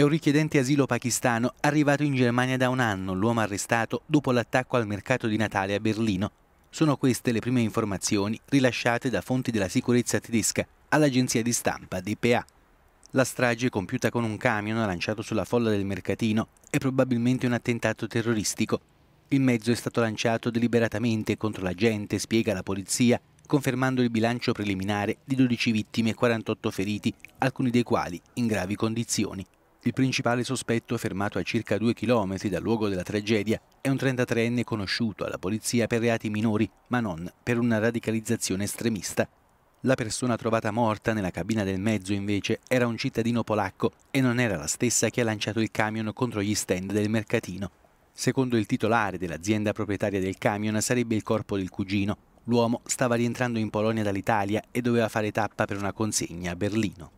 È un richiedente asilo pakistano arrivato in Germania da un anno, l'uomo arrestato dopo l'attacco al mercato di Natale a Berlino. Sono queste le prime informazioni rilasciate da fonti della sicurezza tedesca all'agenzia di stampa DPA. La strage compiuta con un camion lanciato sulla folla del mercatino è probabilmente un attentato terroristico. Il mezzo è stato lanciato deliberatamente contro la gente, spiega la polizia, confermando il bilancio preliminare di 12 vittime e 48 feriti, alcuni dei quali in gravi condizioni. Il principale sospetto, fermato a circa due chilometri dal luogo della tragedia, è un 33enne conosciuto alla polizia per reati minori, ma non per una radicalizzazione estremista. La persona trovata morta nella cabina del mezzo, invece, era un cittadino polacco e non era la stessa che ha lanciato il camion contro gli stand del mercatino. Secondo il titolare dell'azienda proprietaria del camion sarebbe il corpo del cugino. L'uomo stava rientrando in Polonia dall'Italia e doveva fare tappa per una consegna a Berlino.